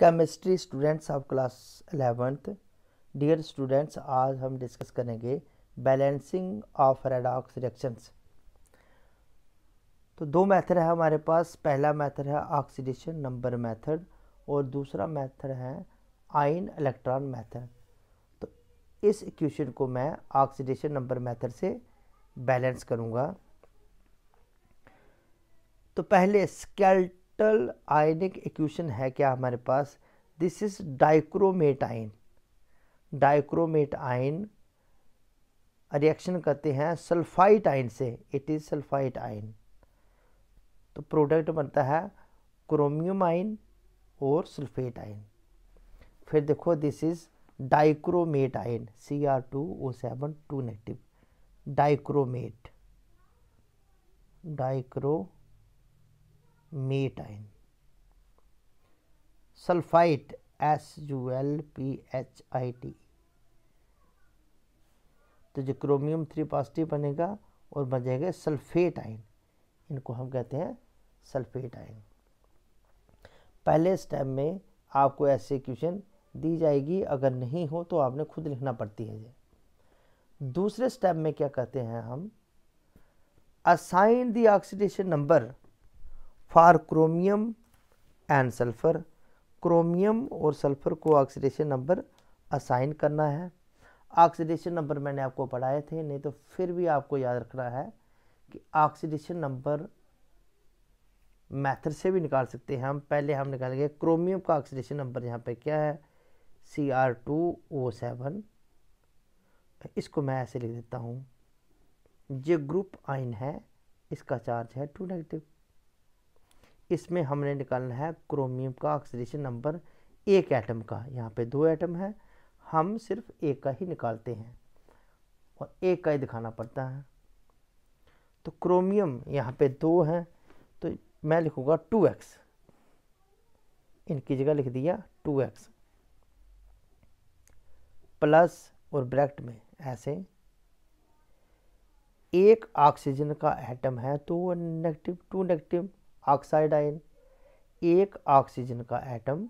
Chemistry students of class eleventh dear students आज हम discuss करेंगे बैलेंसिंग ऑफ रेडॉक्स रिएक्शंस तो दो मेथड है हमारे पास पहला मेथड है ऑक्सीडेशन नंबर मेथड और दूसरा मेथड है आयन इलेक्ट्रॉन मेथड तो इस इक्वेशन को मैं ऑक्सीडेशन नंबर मेथड से बैलेंस करूँगा तो पहले स्केल्ट टोटल आयनिक इक्वेशन है क्या हमारे पास this is dichromate ion dichromate ion reaction करते हैं सल्फाइट आइन से इट इज़ सल्फाइट आइन तो प्रोडक्ट बनता है क्रोमियम आइन और सल्फेट आइन फिर देखो दिस इज़ डाइक्रोमेट आइन सी R two O seven two negative dichromate डाइक्रो मीटाइन sulphite S U L P H I T तो जो क्रोमियम थ्री पॉजिटिव बनेगा और बन जाएगा सल्फेट आइन इनको हम कहते हैं सल्फेट आइन पहले स्टेप में आपको ऐसे क्वेश्चन दी जाएगी अगर नहीं हो तो आपने खुद लिखना पड़ती है दूसरे स्टेप में क्या कहते हैं हम assign the oxidation number for chromium and sulphur chromium और सल्फ़र को ऑक्सीडेशन नंबर असाइन करना है ऑक्सीडेशन नंबर मैंने आपको पढ़ाए थे नहीं तो फिर भी आपको याद रखना है कि ऑक्सीडेशन नंबर मैथड से भी निकाल सकते हैं हम पहले हम निकालेंगे क्रोमियम का ऑक्सीडेशन नंबर यहाँ पे क्या है C R two O seven इसको मैं ऐसे लिख देता हूँ ये ग्रुप आइन है इसका चार्ज है टू नेगेटिव इसमें हमने निकालना है क्रोमियम का ऑक्सीडेशन नंबर एक एटम का यहाँ पे दो एटम है हम सिर्फ एक का ही निकालते हैं और एक का ही दिखाना पड़ता है तो क्रोमियम यहाँ पे दो हैं तो मैं लिखूँगा टू एक्स इनकी जगह लिख दिया टू एक्स प्लस और ब्रैक्ट में ऐसे एक ऑक्सीजन का एटम है तो वो negative two negative oxide ion एक ऑक्सीजन का एटम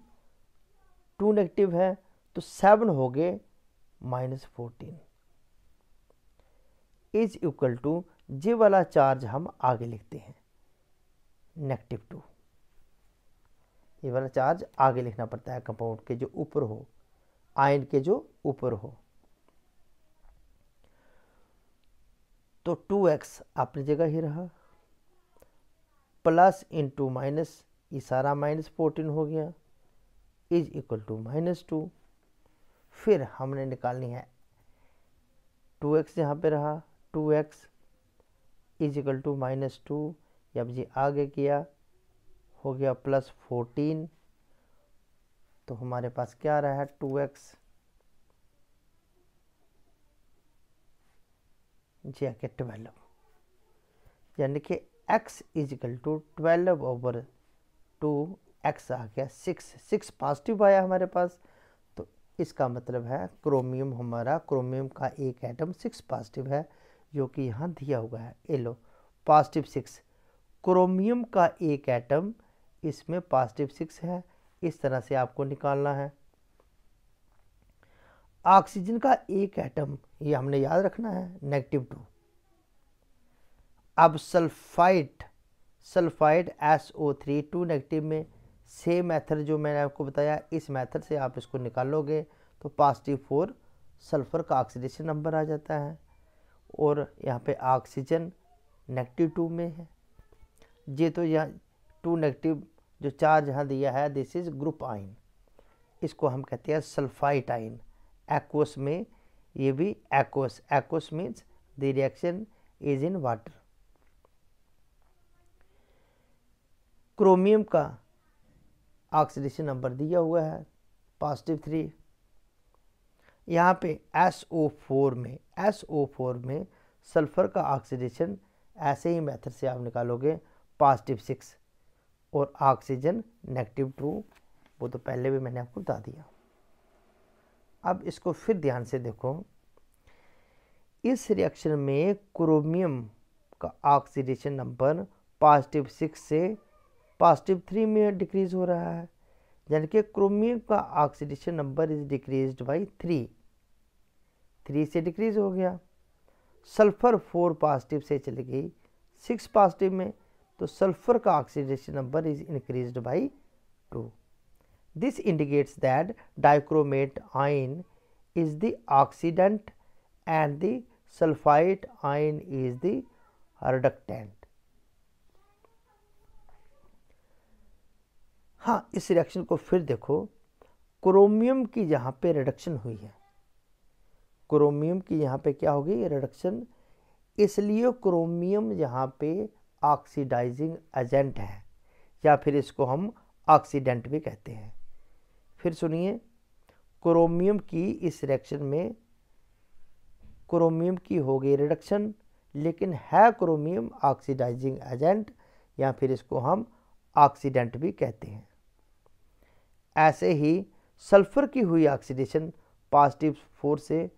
टू नेगेटिव है तो सेवन हो गए minus fourteen is equal to जे वाला चार्ज हम आगे लिखते हैं नेगेटिव टू ये वाला चार्ज आगे लिखना पड़ता है कंपाउंड के जो ऊपर हो आयन के जो ऊपर हो तो टू एक्स अपनी जगह ही रहा प्लस इंटू माइनस ये सारा माइनस फोर्टीन हो गया is equal to minus two फिर हमने निकालनी है टू एक्स यहाँ पर रहा two X is equal to minus two अब जी आगे किया हो गया प्लस फोर्टीन तो हमारे पास क्या आ रहा है टू एक्स जैकेट ट्वेल्व यानी कि X is equal to twelve over two X आ गया सिक्स सिक्स पॉजिटिव आया हमारे पास तो इसका मतलब है क्रोमियम हमारा क्रोमियम का एक एटम सिक्स पॉजिटिव है जो कि यहाँ दिया हुआ है ए लो पॉजिटिव सिक्स क्रोमियम का एक एटम इसमें पॉजिटिव सिक्स है इस तरह से आपको निकालना है ऑक्सीजन का एक एटम ये हमने याद रखना है नेगेटिव टू अब sulphite sulphide S O three two negative में सेम मेथड जो मैंने आपको बताया इस मेथड से आप इसको निकालोगे तो पॉजिटिव फोर सल्फ़र का ऑक्सीडेशन नंबर आ जाता है और यहाँ पे ऑक्सीजन नेगेटिव टू में है ये तो यहाँ टू नेगेटिव जो चार्ज यहाँ दिया है दिस इज़ ग्रुप आइन इसको हम कहते हैं सल्फाइट आइन एक्वस में ये भी aqueous aqueous means the reaction is in water chromium का ऑक्सीडेशन नंबर दिया हुआ है पॉजिटिव थ्री यहाँ पे SO4 में SO4 में सल्फ़र का ऑक्सीडेशन ऐसे ही मेथड से आप निकालोगे पॉजिटिव सिक्स और ऑक्सीजन नेगेटिव टू वो तो पहले भी मैंने आपको बता दिया अब इसको फिर ध्यान से देखो इस रिएक्शन में क्रोमियम का ऑक्सीडेशन नंबर पॉजिटिव सिक्स से पॉजिटिव थ्री में डिक्रीज हो रहा है यानी कि क्रोमियम का oxidation number is decrease by three three से डिक्रीज हो गया सल्फर फोर पॉजिटिव से चली गई सिक्स पॉजिटिव में तो सल्फर का oxidation number is increase by two this indicates that dichromate ion is the oxidant and the sulphite ion is the reductant हाँ इस रिएक्शन को फिर देखो क्रोमियम की यहाँ पे रिडक्शन हुई है क्रोमियम की यहाँ पे क्या होगी रिडक्शन इसलिए क्रोमियम यहाँ पे ऑक्सीडाइजिंग एजेंट है या फिर इसको हम ऑक्सीडेंट भी कहते हैं फिर सुनिए क्रोमियम की इस रिएक्शन में क्रोमियम की हो गई रिडक्शन लेकिन है क्रोमियम ऑक्सीडाइजिंग एजेंट या फिर इसको हम ऑक्सीडेंट भी कहते हैं ऐसे ही सल्फर की हुई ऑक्सीडेशन पॉजिटिव फोर से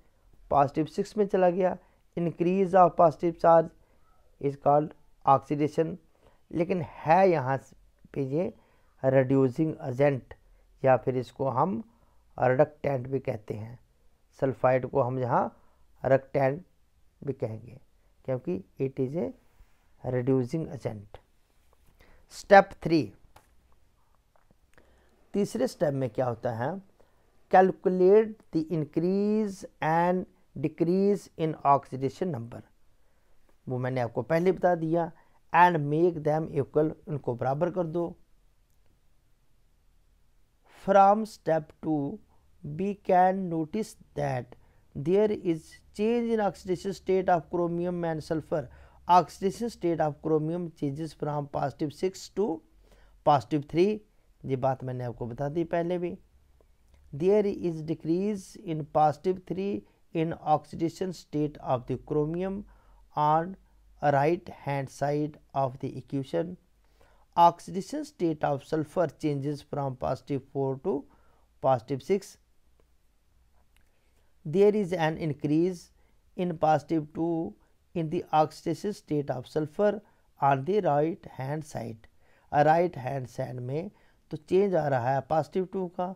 पॉजिटिव सिक्स में चला गया increase of positive charge is called oxidation लेकिन है यहाँ पे ये रिड्यूसिंग एजेंट या फिर इसको हम रडक्टेंट भी कहते हैं सल्फाइड को हम यहाँ रडक्टेंट भी कहेंगे क्योंकि it is a reducing agent step three तीसरे स्टेप में क्या होता है calculate the increase and decrease in oxidation number वो मैंने आपको पहले बता दिया एंड मेक दैम इक्वल उनको बराबर कर दो from step two we can notice that there is change in oxidation state of chromium and sulphur oxidation state of chromium changes from positive six to positive three ये बात मैंने आपको बता दी पहले भी there is decrease in positive three in oxidation state of the chromium on right hand side of the equation oxidation state of sulphur changes from positive four to positive six there is an increase in positive two in the oxidation state of sulphur on the right hand side right hand side में तो change आ रहा है positive two का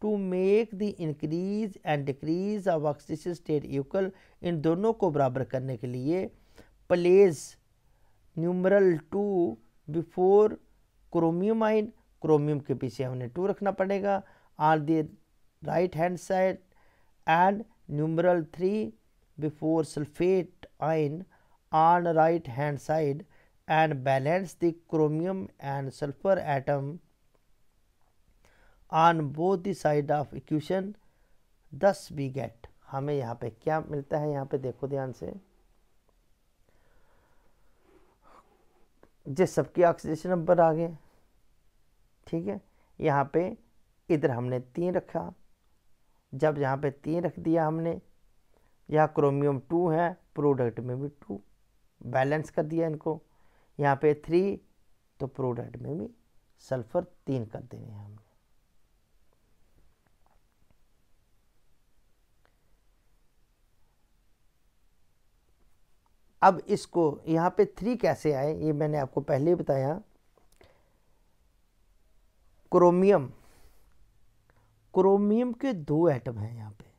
to make the increase and decrease of oxygen state equal इन दोनों को बराबर करने के लिए place numeral two before chromium ion chromium के पीछे हमने टू रखना पड़ेगा on the right hand side and numeral three before sulphate आइन on right hand side and balance the chromium and sulphur atom on both the side of equation thus we get हमें यहाँ पे क्या मिलता है यहाँ पे देखो ध्यान से जिस सबकी ऑक्सीडेशन नंबर आ गए ठीक है यहाँ पे इधर हमने तीन रखा जब यहाँ पे तीन रख दिया हमने यहाँ क्रोमियम टू है प्रोडक्ट में भी टू बैलेंस कर दिया इनको यहाँ पे थ्री तो प्रोडक्ट में भी सल्फर तीन कर देने हम हमने अब इसको यहाँ पे थ्री कैसे आए ये मैंने आपको पहले बताया क्रोमियम क्रोमियम के दो एटम हैं यहाँ पे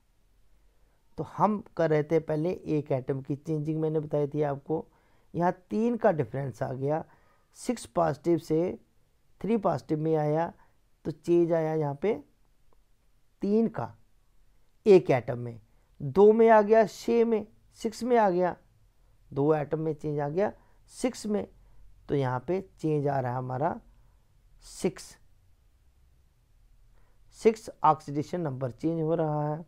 तो हम कर रहे थे पहले एक एटम की चेंजिंग मैंने बताई थी आपको यहाँ तीन का डिफरेंस आ गया सिक्स पॉजिटिव से थ्री पॉजिटिव में आया तो चेंज आया यहाँ पे तीन का एक एटम में दो में आ गया छः में सिक्स में आ गया दो एटम में चेंज आ गया सिक्स में तो यहाँ पे चेंज आ रहा है हमारा six six oxidation number change हो रहा है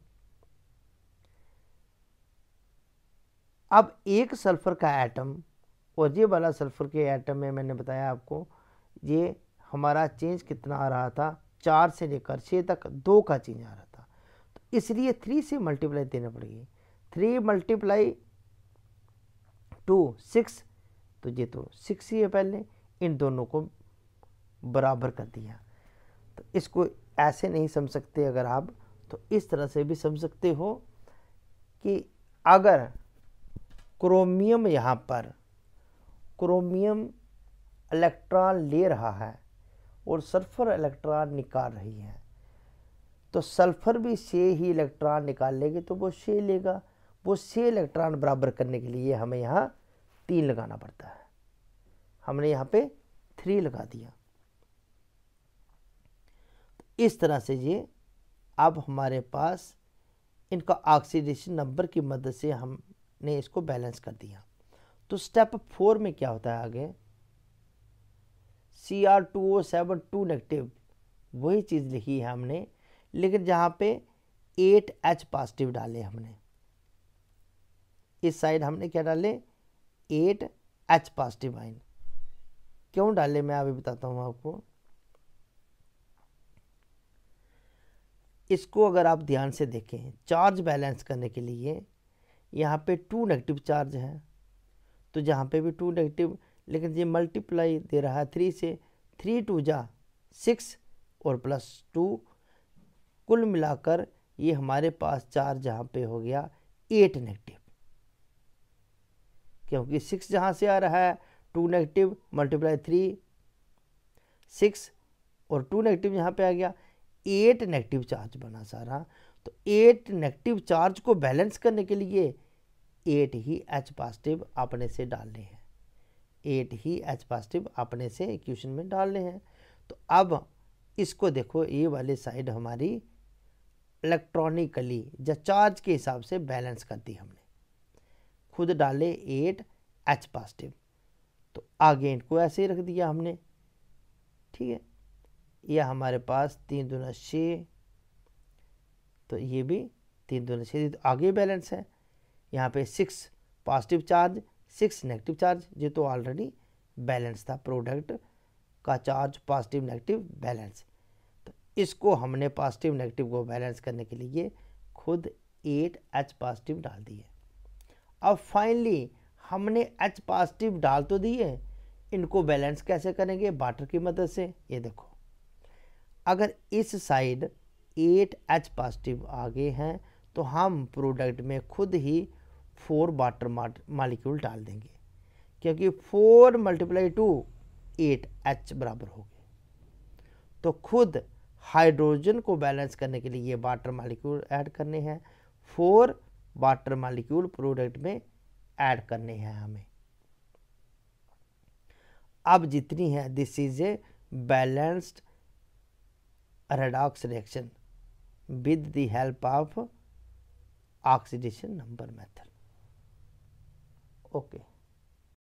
अब एक सल्फर का एटम और ये वाला सल्फर के एटम में मैंने बताया आपको ये हमारा चेंज कितना आ रहा था चार से लेकर छः तक दो का चेंज आ रहा था तो इसलिए थ्री से मल्टीप्लाई देना पड़ेगी थ्री मल्टीप्लाई टू सिक्स तो ये तो सिक्स ही है पहले इन दोनों को बराबर कर दिया तो इसको ऐसे नहीं समझ सकते अगर आप तो इस तरह से भी समझ सकते हो कि अगर क्रोमियम यहाँ पर क्रोमियम इलेक्ट्रॉन ले रहा है और सल्फर इलेक्ट्रॉन निकाल रही है तो सल्फर भी से ही इलेक्ट्रॉन निकाल लेगी तो वो से लेगा वो छः इलेक्ट्रॉन बराबर करने के लिए हमें यहाँ तीन लगाना पड़ता है हमने यहाँ पे थ्री लगा दिया तो इस तरह से ये अब हमारे पास इनका ऑक्सीडेशन नंबर की मदद से हमने इसको बैलेंस कर दिया तो स्टेप फोर में क्या होता है आगे C R two O seven two negative वही चीज़ लिखी है हमने लेकिन जहाँ पे एट एच पॉजिटिव डाले हमने इस साइड हमने क्या डाले एट एच पॉजिटिव आइन क्यों डाले मैं अभी बताता हूँ आपको इसको अगर आप ध्यान से देखें चार्ज बैलेंस करने के लिए यहाँ पे टू नेगेटिव चार्ज है तो जहाँ पे भी टू नेगेटिव लेकिन ये मल्टीप्लाई दे रहा है थ्री से थ्री टू जा सिक्स और प्लस टू कुल मिलाकर ये हमारे पास चार्ज यहाँ पे हो गया एट नेगेटिव क्योंकि सिक्स जहाँ से आ रहा है two negative multiply three six और टू नेगेटिव यहाँ पे आ गया एट नेगेटिव चार्ज बना सारा तो एट नेगेटिव चार्ज को बैलेंस करने के लिए एट ही एच पॉजिटिव अपने से डालने हैं एट ही एच पॉजिटिव अपने से इक्वेशन में डालने हैं तो अब इसको देखो ये वाली साइड हमारी इलेक्ट्रॉनिकली या चार्ज के हिसाब से बैलेंस कर दी हमने खुद डाले एट एच पॉजिटिव तो आगे इनको ऐसे ही रख दिया हमने ठीक है यह हमारे पास तीन दुना छः तो ये भी तीन दुना छः तो आगे बैलेंस है यहाँ पे six positive charge six negative charge ये तो ऑलरेडी बैलेंस था प्रोडक्ट का चार्ज पॉजिटिव नेगेटिव बैलेंस तो इसको हमने पॉजिटिव नेगेटिव को बैलेंस करने के लिए खुद एट एच पॉजिटिव डाल दिए अब फाइनली हमने एच पॉजिटिव डाल तो दिए इनको बैलेंस कैसे करेंगे वाटर की मदद से ये देखो अगर इस साइड एट एच पॉजिटिव आगे हैं तो हम प्रोडक्ट में खुद ही फोर वाटर मालिक्यूल डाल देंगे क्योंकि four multiply two eight H बराबर हो गए तो खुद हाइड्रोजन को बैलेंस करने के लिए ये वाटर मालिक्यूल ऐड करने हैं फोर वाटर मालिक्यूल प्रोडक्ट में ऐड करने हैं हमें अब जितनी है this is a balanced redox reaction with the help of oxidation number method okay okay.